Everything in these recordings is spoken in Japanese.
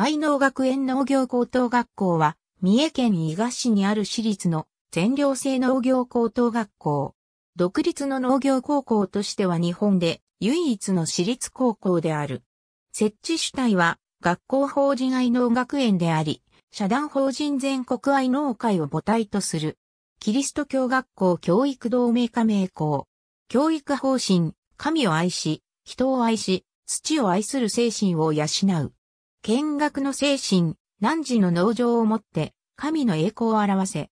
愛農学園農業高等学校は、三重県伊賀市にある私立の全寮制農業高等学校。独立の農業高校としては日本で唯一の私立高校である。設置主体は学校法人愛農学園であり、社団法人全国愛農会を母体とする。キリスト教学校教育同盟加盟校。教育方針、神を愛し、人を愛し、土を愛する精神を養う。見学の精神、何時の農場をもって、神の栄光を表せ。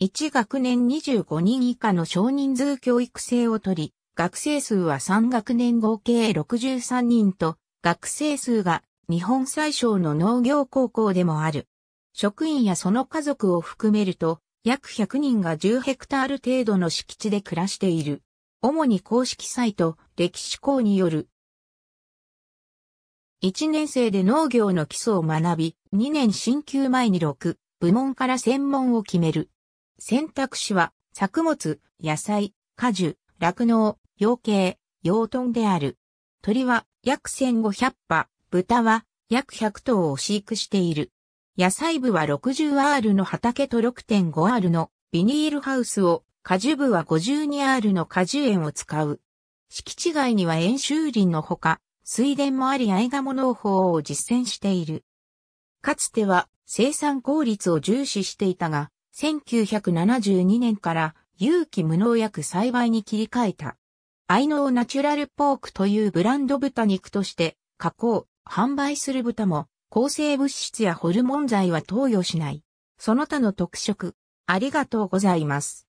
1学年25人以下の少人数教育制をとり、学生数は3学年合計63人と、学生数が日本最小の農業高校でもある。職員やその家族を含めると、約100人が10ヘクタール程度の敷地で暮らしている。主に公式サイト、歴史校による1年生で農業の基礎を学び、2年進級前に6、部門から専門を決める。選択肢は、作物、野菜、果樹、酪農、養鶏、養豚である。鳥は約1500羽、豚は約100頭を飼育している。野菜部は 60R の畑と 6.5R のビニールハウスを、果樹部は 52R の果樹園を使う。敷地外には円周林のほか、水田もあり合鴨農法を実践している。かつては生産効率を重視していたが、1972年から有機無農薬栽培に切り替えた。アイナチュラルポークというブランド豚肉として加工、販売する豚も抗生物質やホルモン剤は投与しない。その他の特色。ありがとうございます。